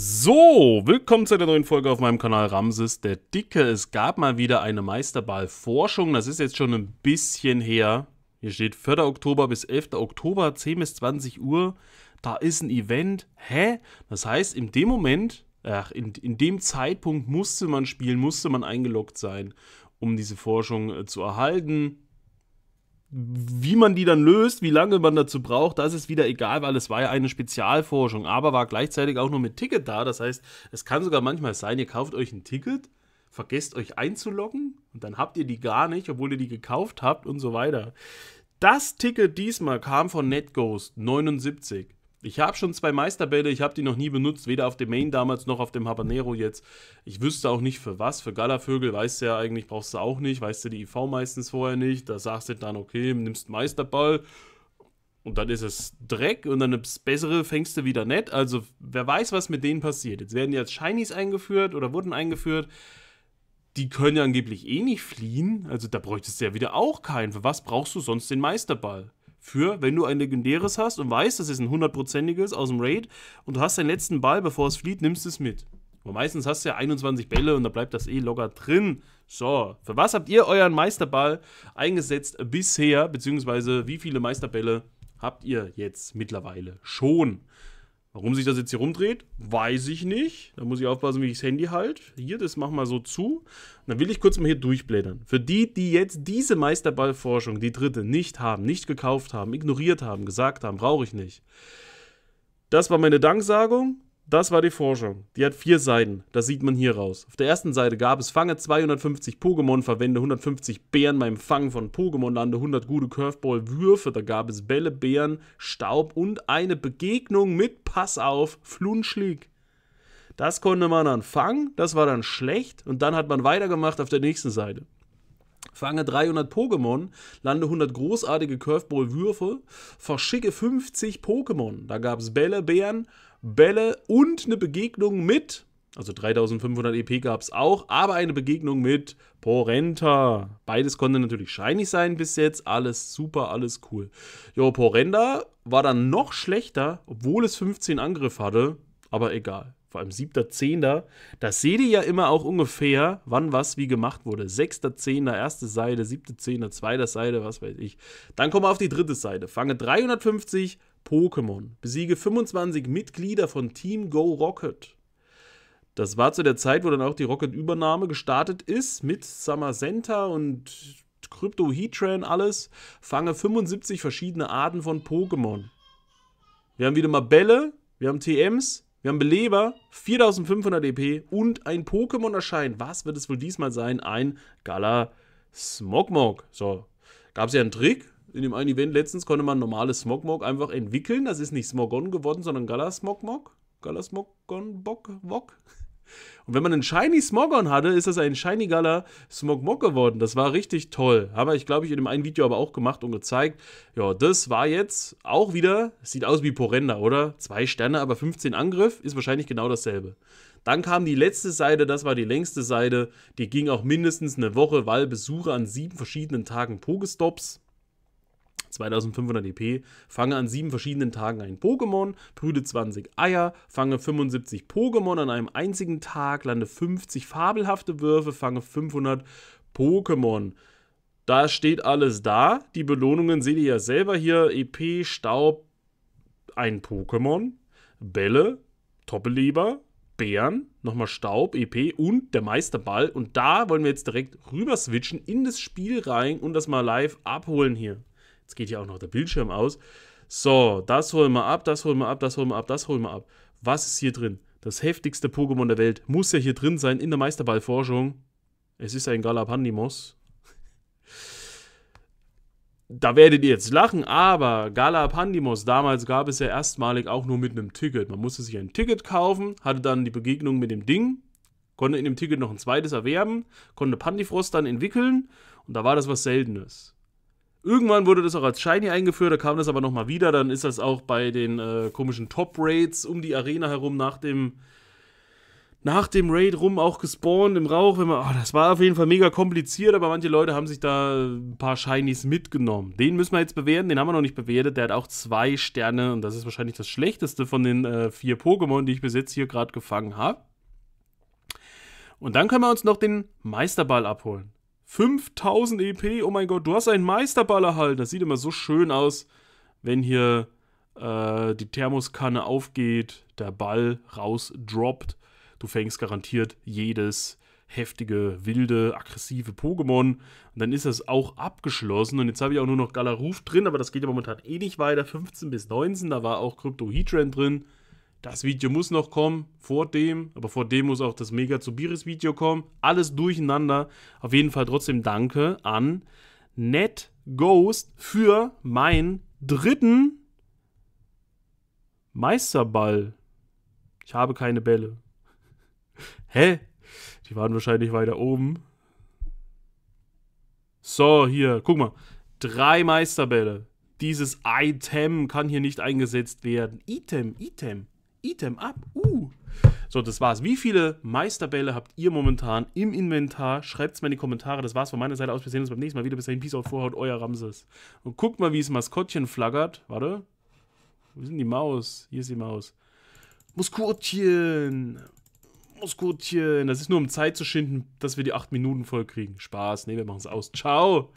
So, willkommen zu einer neuen Folge auf meinem Kanal Ramses der Dicke. Es gab mal wieder eine Meisterballforschung. Das ist jetzt schon ein bisschen her. Hier steht 4. Oktober bis 11. Oktober, 10 bis 20 Uhr. Da ist ein Event. Hä? Das heißt, in dem Moment, ach, in, in dem Zeitpunkt musste man spielen, musste man eingeloggt sein, um diese Forschung äh, zu erhalten. Wie man die dann löst, wie lange man dazu braucht, das ist wieder egal, weil es war ja eine Spezialforschung, aber war gleichzeitig auch nur mit Ticket da. Das heißt, es kann sogar manchmal sein, ihr kauft euch ein Ticket, vergesst euch einzuloggen und dann habt ihr die gar nicht, obwohl ihr die gekauft habt und so weiter. Das Ticket diesmal kam von NetGhost 79. Ich habe schon zwei Meisterbälle, ich habe die noch nie benutzt, weder auf dem Main damals noch auf dem Habanero jetzt. Ich wüsste auch nicht für was. Für Galavögel weißt du ja eigentlich, brauchst du auch nicht, weißt du die IV meistens vorher nicht. Da sagst du dann, okay, nimmst Meisterball und dann ist es Dreck und dann das Bessere fängst du wieder nett. Also wer weiß, was mit denen passiert. Jetzt werden die als Shinies eingeführt oder wurden eingeführt. Die können ja angeblich eh nicht fliehen. Also da bräuchtest du ja wieder auch keinen. Für was brauchst du sonst den Meisterball? für, wenn du ein legendäres hast und weißt, das ist ein hundertprozentiges aus dem Raid und du hast deinen letzten Ball, bevor es flieht, nimmst du es mit. Aber meistens hast du ja 21 Bälle und da bleibt das eh locker drin. So, für was habt ihr euren Meisterball eingesetzt bisher, beziehungsweise wie viele Meisterbälle habt ihr jetzt mittlerweile schon? Warum sich das jetzt hier rumdreht, weiß ich nicht. Da muss ich aufpassen, wie ich das Handy halte. Hier, das mach mal so zu. Und dann will ich kurz mal hier durchblättern. Für die, die jetzt diese Meisterballforschung, die dritte, nicht haben, nicht gekauft haben, ignoriert haben, gesagt haben, brauche ich nicht. Das war meine Danksagung. Das war die Forschung. Die hat vier Seiten. Das sieht man hier raus. Auf der ersten Seite gab es Fange 250 Pokémon, verwende 150 Bären beim Fangen von Pokémon, lande 100 gute Curveball-Würfe. Da gab es Bälle, Bären, Staub und eine Begegnung mit, pass auf, Flunschlig. Das konnte man dann fangen, das war dann schlecht und dann hat man weitergemacht auf der nächsten Seite. Fange 300 Pokémon, lande 100 großartige Curveball-Würfe, verschicke 50 Pokémon. Da gab es Bälle, Bären, Bälle und eine Begegnung mit, also 3500 EP gab es auch, aber eine Begegnung mit Porenta. Beides konnte natürlich shiny sein bis jetzt. Alles super, alles cool. Jo, Porenta war dann noch schlechter, obwohl es 15 Angriff hatte. Aber egal. Vor allem 7.10. Da seht ihr ja immer auch ungefähr, wann was wie gemacht wurde. 6.10., erste Seite, 7.10., zweite Seite, was weiß ich. Dann kommen wir auf die dritte Seite. Fange 350, Pokémon. Besiege 25 Mitglieder von Team Go Rocket. Das war zu der Zeit, wo dann auch die Rocket-Übernahme gestartet ist mit Summer Center und Crypto Heatran alles. Fange 75 verschiedene Arten von Pokémon. Wir haben wieder mal Bälle, wir haben TMs, wir haben Beleber, 4500 EP und ein Pokémon erscheint. Was wird es wohl diesmal sein? Ein Gala Smogmog. So, gab es ja einen Trick, in dem einen Event letztens konnte man normale Smogmog einfach entwickeln. Das ist nicht Smogon geworden, sondern Galasmogmog. Galasmogon Bock Wok. Und wenn man einen Shiny Smogon hatte, ist das ein Shiny Gala Smogmog geworden. Das war richtig toll. Habe ich, glaube ich, in dem einen Video aber auch gemacht und gezeigt. Ja, das war jetzt auch wieder, sieht aus wie Porenda, oder? Zwei Sterne, aber 15 Angriff ist wahrscheinlich genau dasselbe. Dann kam die letzte Seite, das war die längste Seite. Die ging auch mindestens eine Woche, weil Besuche an sieben verschiedenen Tagen Pogestops. 2500 EP, fange an sieben verschiedenen Tagen ein Pokémon, brüte 20 Eier, fange 75 Pokémon an einem einzigen Tag, lande 50 fabelhafte Würfe, fange 500 Pokémon. Da steht alles da. Die Belohnungen seht ihr ja selber hier. EP, Staub, ein Pokémon, Bälle, Toppeleber, Bären, nochmal Staub, EP und der Meisterball. Und da wollen wir jetzt direkt rüber switchen in das Spiel rein und das mal live abholen hier. Jetzt geht hier auch noch der Bildschirm aus. So, das holen wir ab, das holen wir ab, das holen wir ab, das holen wir ab. Was ist hier drin? Das heftigste Pokémon der Welt muss ja hier drin sein in der Meisterballforschung. Es ist ein Galapandimos. da werdet ihr jetzt lachen, aber Galapandimos, damals gab es ja erstmalig auch nur mit einem Ticket. Man musste sich ein Ticket kaufen, hatte dann die Begegnung mit dem Ding, konnte in dem Ticket noch ein zweites erwerben, konnte Pandifrost dann entwickeln und da war das was Seltenes. Irgendwann wurde das auch als Shiny eingeführt, da kam das aber nochmal wieder. Dann ist das auch bei den äh, komischen Top-Raids um die Arena herum nach dem, nach dem Raid rum auch gespawnt im Rauch. Wenn man, oh, das war auf jeden Fall mega kompliziert, aber manche Leute haben sich da äh, ein paar Shinies mitgenommen. Den müssen wir jetzt bewerten, den haben wir noch nicht bewertet. Der hat auch zwei Sterne und das ist wahrscheinlich das schlechteste von den äh, vier Pokémon, die ich bis jetzt hier gerade gefangen habe. Und dann können wir uns noch den Meisterball abholen. 5000 EP, oh mein Gott, du hast einen Meisterball erhalten. Das sieht immer so schön aus, wenn hier äh, die Thermoskanne aufgeht, der Ball rausdroppt. Du fängst garantiert jedes heftige, wilde, aggressive Pokémon. Und dann ist das auch abgeschlossen. Und jetzt habe ich auch nur noch Galaruf drin, aber das geht ja momentan eh nicht weiter. 15 bis 19, da war auch Crypto Heatran drin. Das Video muss noch kommen, vor dem, aber vor dem muss auch das Mega Zubiris Video kommen. Alles durcheinander. Auf jeden Fall trotzdem danke an NetGhost für meinen dritten Meisterball. Ich habe keine Bälle. Hä? Die waren wahrscheinlich weiter oben. So, hier, guck mal. Drei Meisterbälle. Dieses Item kann hier nicht eingesetzt werden. Item, Item. Item ab. Uh. So, das war's. Wie viele Meisterbälle habt ihr momentan im Inventar? Schreibt's mir in die Kommentare. Das war's von meiner Seite aus. Wir sehen uns beim nächsten Mal wieder. Bis dahin, Peace out, Vorhaut, euer Ramses. Und guckt mal, wie das Maskottchen flaggert. Warte. Wo ist denn die Maus? Hier ist die Maus. Muskotchen! Muskotchen! Das ist nur, um Zeit zu schinden, dass wir die 8 Minuten vollkriegen. Spaß. Ne, wir machen's aus. Ciao!